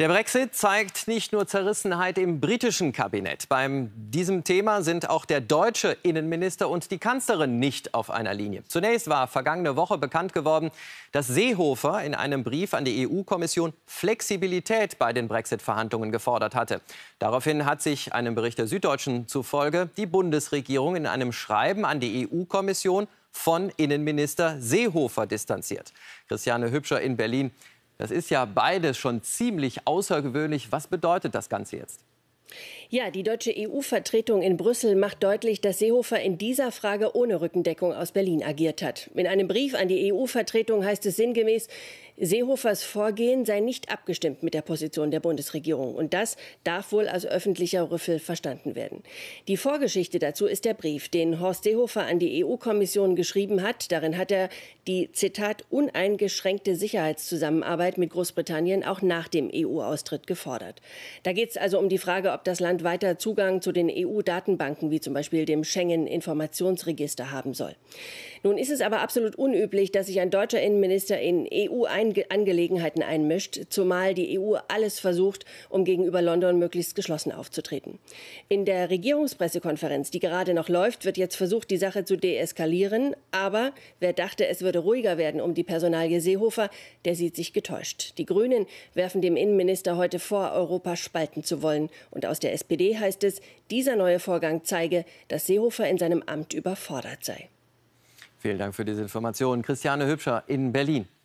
Der Brexit zeigt nicht nur Zerrissenheit im britischen Kabinett. Bei diesem Thema sind auch der deutsche Innenminister und die Kanzlerin nicht auf einer Linie. Zunächst war vergangene Woche bekannt geworden, dass Seehofer in einem Brief an die EU-Kommission Flexibilität bei den Brexit-Verhandlungen gefordert hatte. Daraufhin hat sich einem Bericht der Süddeutschen zufolge die Bundesregierung in einem Schreiben an die EU-Kommission von Innenminister Seehofer distanziert. Christiane Hübscher in Berlin. Das ist ja beides schon ziemlich außergewöhnlich. Was bedeutet das Ganze jetzt? Ja, die deutsche EU-Vertretung in Brüssel macht deutlich, dass Seehofer in dieser Frage ohne Rückendeckung aus Berlin agiert hat. In einem Brief an die EU-Vertretung heißt es sinngemäß, Seehofers Vorgehen sei nicht abgestimmt mit der Position der Bundesregierung und das darf wohl als öffentlicher Rüffel verstanden werden. Die Vorgeschichte dazu ist der Brief, den Horst Seehofer an die EU-Kommission geschrieben hat. Darin hat er die Zitat uneingeschränkte Sicherheitszusammenarbeit mit Großbritannien auch nach dem EU-Austritt gefordert. Da geht es also um die Frage, ob das Land weiter Zugang zu den EU-Datenbanken wie zum Beispiel dem Schengen-Informationsregister haben soll. Nun ist es aber absolut unüblich, dass sich ein deutscher Innenminister in EU einrichtungen eigenen Angelegenheiten einmischt, zumal die EU alles versucht, um gegenüber London möglichst geschlossen aufzutreten. In der Regierungspressekonferenz, die gerade noch läuft, wird jetzt versucht, die Sache zu deeskalieren. Aber wer dachte, es würde ruhiger werden um die Personalie Seehofer, der sieht sich getäuscht. Die Grünen werfen dem Innenminister heute vor, Europa spalten zu wollen. Und aus der SPD heißt es, dieser neue Vorgang zeige, dass Seehofer in seinem Amt überfordert sei. Vielen Dank für diese Information. Christiane Hübscher in Berlin.